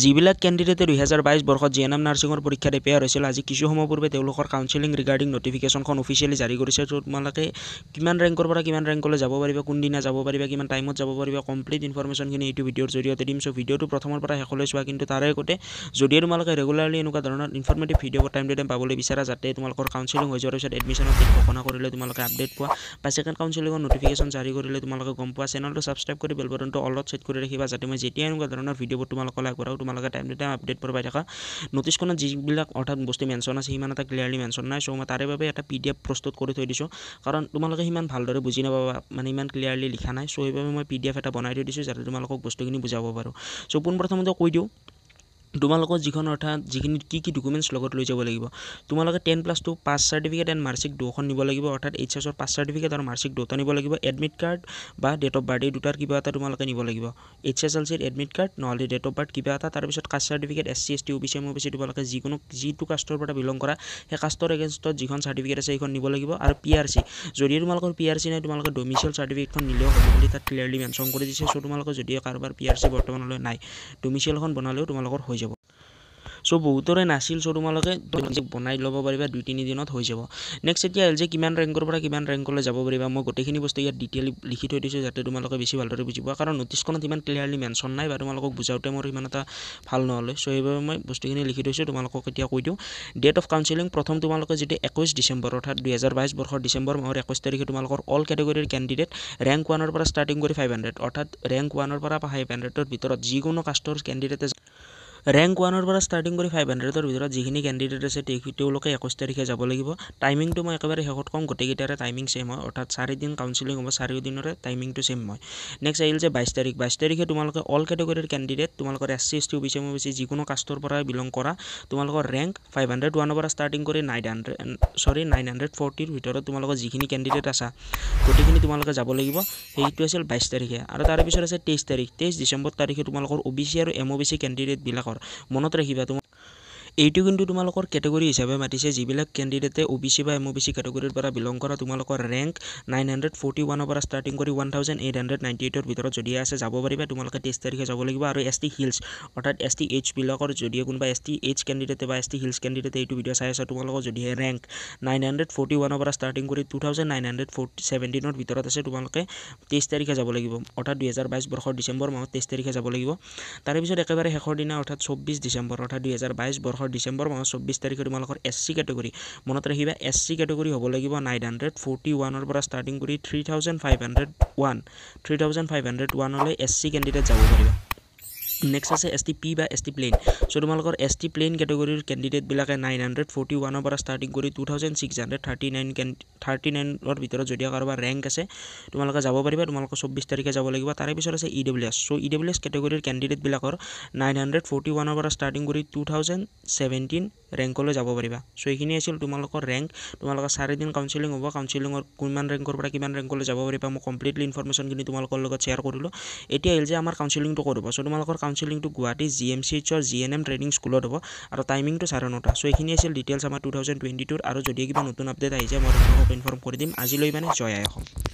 যিবিলাক কেণ্ডিডেটে দুহেজাৰ বাইছ বৰ্ষত জি এন এম নাৰ্ছিঙৰ পৰীক্ষাত এপেয়াৰ হৈছিল আজি কিছু সময় পূৰ্বে তেওঁলোকৰ কাউন্সেলিং ৰিগাৰ্ডিং নটিফিকেশ্যনখন অফিচিয়েলি জাৰি কৰিছে য'ত তোমালোকে কিমান ৰেংকৰ পৰা কিমান ৰেংকলৈ যাব পাৰিবা কোনদিনা যাব পাৰিবা কিমান টাইমত যাব পাৰিবা কমপ্লিট ইনফৰমেশ্যনখিনি এইটো ভিডিঅ'ৰ জৰিয়তে দিম চ' ভিডিঅ'টো প্ৰথমৰ পৰা শেষলৈ চোৱা কিন্তু তাৰে আগতে যদিহে তোমালোকে ৰেগুলাৰলি এনেকুৱা ধৰণৰ informative video' time to time পাবলৈ বিচাৰা যাতে তোমালোকৰ কাউন্সেলিং হৈ যোৱাৰ পিছত এডমিশ্যনৰ ডেট ঘোষণা কৰিলে তোমালোকে আপডেট পোৱা বা ছেকেণ্ড কাউন্সেলিঙৰ নটিফিকেশ্যন জাৰি কৰিলে তোমালোকে গম পোৱা চেনেলটো ছাবস্ক্ৰাইব কৰি বেল বেলবটনটো অলট ছেট কৰি ৰাখিবা যাতে মই যেতিয়া এনেকুৱা ধৰণৰ ভিডিঅ'বোৰ তোমালোকলৈ আগবঢ়াওঁ তোমালোকে টাইম টু টাইম আপডেট পাই থাকা নটিছখনত যিবিলাক অৰ্থাৎ বস্তু মেনশ্যন আছে সিমান এটা ক্লিয়াৰলি মেনশ্যন নাই চ' মই তাৰে বাবে এটা পি ডি এফ প্ৰস্তুত কৰি থৈ দিছোঁ কাৰণ তোমালোকে সিমান ভালদৰে বুজি নাপাবা মানে ইমান ক্লিয়াৰলি লিখা নাই চ' সেইবাবে মই পি ডি এফ এটা বনাই থৈ দিছোঁ যাতে তোমালোকক বস্তুখিনি বুজাব পাৰোঁ চ' পোনপ্ৰথমতে কৈ দিওঁ তোমালোকৰ যিখন অৰ্থাৎ যিখিনি কি কি ডকুমেণ্টছ লগত লৈ যাব লাগিব তোমালোকে ten plus two pass certificate and marksheet দুখন নিব লাগিব অৰ্থাৎ এইচ এছৰ পাছ চাৰ্টিফিকেট আৰু মাৰ্কশ্বিট দুটা নিব লাগিব এডমিট কাৰ্ড বা ডেট অফ বাৰ্থ এই দুটাৰ কিবা এটা তোমালোকে নিব লাগিব এইচ এছ এল চিৰ এডমিট কাৰ্ড নহ'লে ডেট অফ বাৰ্থ কিবা এটা তাৰপিছত caste certificate S C S T O' B C M O' B C তোমালোকে যিকোনো যিটো কাষ্টৰ পৰা বিলং কৰা সেই কাষ্টৰ এগেইনষ্টত যিখন চাৰ্টিফিকেট আছে সেইখন নিব লাগিব আৰু পি আৰ চি যদি তোমালোকৰ পি আৰ চি নাই তোমালোকে ডমিচিয়েল চাৰ্টিফিকেটখন নিলেও হ'ব বুলি তাত ক্লিয়াৰলি মেনশ্যন কৰি দিছে চ' তোমালোকে যদিও কাৰোবাৰ পি আৰ চি বৰ্তমানলৈ নাই ডমিচিয়েলখন বনালেও তোমালোকৰ হৈছে চ' বহুতৰে নাছিল চৰুমালৈকে বনাই ল'ব পাৰিবা দুই তিনিদিনত হৈ যাব নেক্সট এতিয়া এল জে কিমান ৰেংকৰ পৰা কিমান ৰেংকলৈ যাব পাৰিবা মই গোটেইখিনি বস্তু ইয়াত ডিটেইল লিখি থৈ দিছোঁ যাতে তোমালোকে বেছি ভালদৰে বুজি পোৱা কাৰণ নটিছখনত ইমান ক্লিয়াৰলি মেনশ্যন নাই বা তোমালোকক বুজাওঁতে মোৰ ইমান এটা ভাল নহ'লে চ' সেইবাবে মই বস্তুখিনি লিখি থৈছোঁ তোমালোকক এতিয়া কৈ দিওঁ ডেট অফ কাউন্সিলিং প্ৰথম তোমালোকে যদি একৈছ ডিচেম্বৰ অৰ্থাৎ দুহেজাৰ বাইছ বৰ্ষৰ ডিচেম্বৰ মাহৰ একৈছ তাৰিখে তোমালোকৰ অল কেটেগৰীৰ কেণ্ডিডেট ৰেংক ওৱানৰ পৰা ষ্টাৰ্টিং কৰি ফাইভ হাণ্ড্ৰেড অৰ্থাৎ ৰেংক ওৱানৰ পৰা ফাইভ হাণ্ড্ৰেডৰ ভিতৰত যিকোনো কাষ্টৰ কেণ্ডিডেটে ৰেংক ওৱানৰ পৰা ষ্টাৰ্টিং কৰি ফাইভ হাণ্ড্ৰেডৰ ভিতৰত যিখিনি কেণ্ডিডেট আছে তেওঁলোকে একৈছ তাৰিখে যাব লাগিব টাইমিংটো মই একেবাৰে শেষত কওঁ গোটেইকেইটাৰে টাইমিং ছেম হয় অৰ্থাৎ চাৰিদিন কাউঞ্চিলিং হ'ব চাৰিদিনৰে টাইমিংটো ছেম হয় নেক্সট আহিল যে বাইছ তাৰিখ বাইছ তাৰিখে তোমালোকে অল কেটেগৰীৰ কেণ্ডিডেট তোমালোকৰ S C S T O' B C M O' B C যিকোনো কাষ্টৰ পৰা বিলং কৰা তোমালোকৰ ৰেংক ফাইভ হাণ্ড্ৰেড ওৱানৰ পৰা ষ্টাৰ্টিং কৰি nine hundred sorry nine hundred ফৰ্টিৰ ভিতৰত তোমালোকৰ যিখিনি কেণ্ডিডেট আছা গোটেইখিনি তোমালোকে যাব লাগিব সেইটো আছিল বাইছ তাৰিখে আৰু তাৰপিছত আছে তেইছ তাৰিখ তেইছ ডিচেম্বৰ তাৰিখে তোমালোকৰ অ' বি চি আৰু এম অ' বি চি কেণ্ডিডেটবিলাক সফর মনত ৰাখিবা তোমাৰ এইটো কিন্তু তোমালোকৰ কেটেগৰী হিচাপে মাতিছে যিবিলাক কেণ্ডিডেটে ও বি চি বা এম অ' বি চি কেটেগৰীৰ পৰা বিলং কৰা তোমালোকৰ ৰেংক নাইন হাণ্ড্ৰেড ফৰ্টি ওৱানৰ পৰা ষ্টাৰ্টিং কৰি one thousand eight hundred ninety এইটৰ ভিতৰত যদি আছে যাব পাৰিবা তোমালোকে তেইছ তাৰিখে যাব লাগিব আৰু এছ টি হিলছ অৰ্থাৎ এছ টি এইচবিলাকৰ যদি কোনোবা এছ টি এইচ কেণ্ডিডেটে বা এছ টি হিলছ কেণ্ডিডেটে এইটো ভিডিঅ' চাই আছে তোমালোকৰ যদিহে ৰেংক নাইন হাণ্ড্ৰেড ফৰ্টি ওৱানৰ পৰা ষ্টাৰ্টিং কৰি two thousand nine hundred forty ছেভেণ্টিনৰ ভিতৰত আছে তোমালোকে তেইছ তাৰিখে যাব লাগিব অৰ্থাৎ দুহেজাৰ বাইছ বৰ্ষৰ ডিচেম্বৰ মাহত তেইছ তাৰিখে যাব লাগিব তাৰপিছত একেবাৰে শেষৰ দিনা অৰ্থাৎ চৌব্বিছ ডিচেম্বৰ অৰ্থাৎ দুহেজাৰ বাইছ বৰ্ষৰ বছৰ ডিচেম্বৰ মাহৰ চৌব্বিছ তাৰিখে তোমালোকৰ এছ চি কেটেগৰী মনত ৰাখিবা এছ চি কেটেগৰী হ'ব লাগিব নাইন হাণ্ড্ৰেড ফৰ্টি ওৱানৰ পৰা ষ্টাৰ্টিং কৰি three thousand five hundred one three thousand five hundred ওৱানলৈ এছ চি কেণ্ডিডেট যাব পাৰিবা নেক্সট আছে এছ টি পি বা এছ টি প্লেইন চ' তোমালোকৰ এছ টি প্লেইন কেটেগৰীৰ কেণ্ডিডেটবিলাকে নাইন হাণ্ড্ৰেড ফৰ্টি ওৱানৰ পৰা ষ্টাৰ্টিং কৰি two thousand six hundred thirty nine কেন থাৰ্টি নাইনৰ ভিতৰত যদি কাৰোবাৰ ৰেংক আছে তোমালোকে যাব পাৰিবা তোমালোকে চৌব্বিছ তাৰিখে যাব লাগিব তাৰে পিছত আছে E W S so' E W S কেটেগৰীৰ কেণ্ডিডেটবিলাকৰ নাইন হাণ্ড্ৰেড ফৰ্টি ওৱানৰ পৰা ষ্টাৰ্টিং কৰি টু থাউজেণ্ড ছেভেণ্টিন ৰেংকলৈ যাব পাৰিবা চ' এইখিনি আছিল তোমালোকৰ ৰেংক তোমালোকে চাৰিদিন কাউঞ্চিলিং হ'ব কাউঞ্চিলিঙৰ কিমান ৰেংকৰ পৰা কিমান ৰেংকলৈ যাব পাৰিবা মই কমপ্লিটলি ইনফৰমেশ্যনখিনি তোমালোকৰ লগত শ্বেয়াৰ কৰিলোঁ এতিয়া আহিল যে আমাৰ কাউঞ্চিলিংটো কৰিব চ' তোমালোকৰ কাউন্সিলিংটো গুৱাহাটী জি এম চিএইচৰ জি এন এম ট্ৰেইনিং স্কুলত হ'ব আৰু টাইমিংটো চাৰে নটা চ' এইখিনি আছিল ডিটেইলছ আমাৰ টু থাউজেণ্ড টুৱেণ্টি টুৰ আৰু যদি কিবা নতুন আপডেট আহি যায় মই আপোনালোকক ইনফৰ্ম কৰি দিম আজিলৈ মানে জয় আই অসম